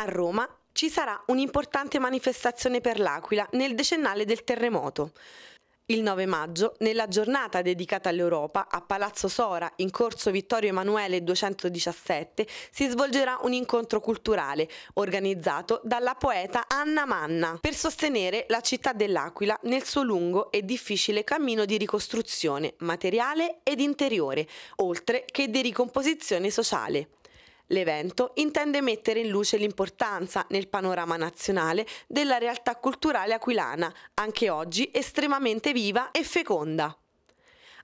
A Roma ci sarà un'importante manifestazione per l'Aquila nel decennale del terremoto. Il 9 maggio, nella giornata dedicata all'Europa, a Palazzo Sora, in corso Vittorio Emanuele 217, si svolgerà un incontro culturale organizzato dalla poeta Anna Manna per sostenere la città dell'Aquila nel suo lungo e difficile cammino di ricostruzione materiale ed interiore, oltre che di ricomposizione sociale. L'evento intende mettere in luce l'importanza nel panorama nazionale della realtà culturale aquilana, anche oggi estremamente viva e feconda.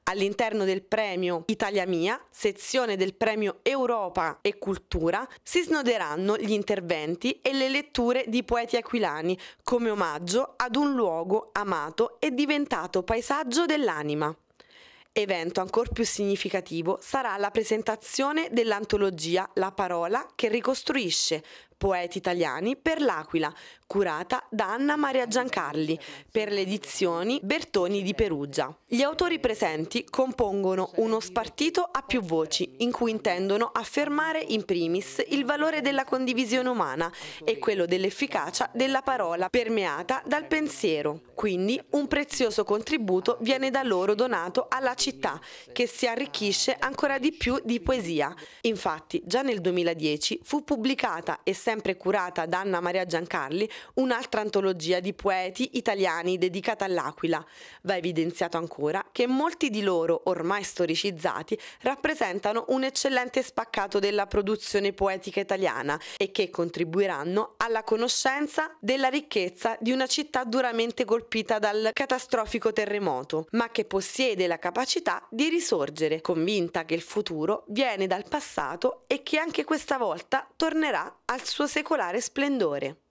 All'interno del premio Italia Mia, sezione del premio Europa e Cultura, si snoderanno gli interventi e le letture di poeti aquilani come omaggio ad un luogo amato e diventato paesaggio dell'anima evento ancora più significativo sarà la presentazione dell'antologia La Parola che ricostruisce Poeti italiani per l'Aquila, curata da Anna Maria Giancarli, per le edizioni Bertoni di Perugia. Gli autori presenti compongono uno spartito a più voci, in cui intendono affermare in primis il valore della condivisione umana e quello dell'efficacia della parola permeata dal pensiero. Quindi un prezioso contributo viene da loro donato alla città, che si arricchisce ancora di più di poesia. Infatti, già nel 2010 fu pubblicata e sempre curata da Anna Maria Giancarli, un'altra antologia di poeti italiani dedicata all'Aquila. Va evidenziato ancora che molti di loro, ormai storicizzati, rappresentano un eccellente spaccato della produzione poetica italiana e che contribuiranno alla conoscenza della ricchezza di una città duramente colpita dal catastrofico terremoto, ma che possiede la capacità di risorgere, convinta che il futuro viene dal passato e che anche questa volta tornerà al suo suo secolare splendore.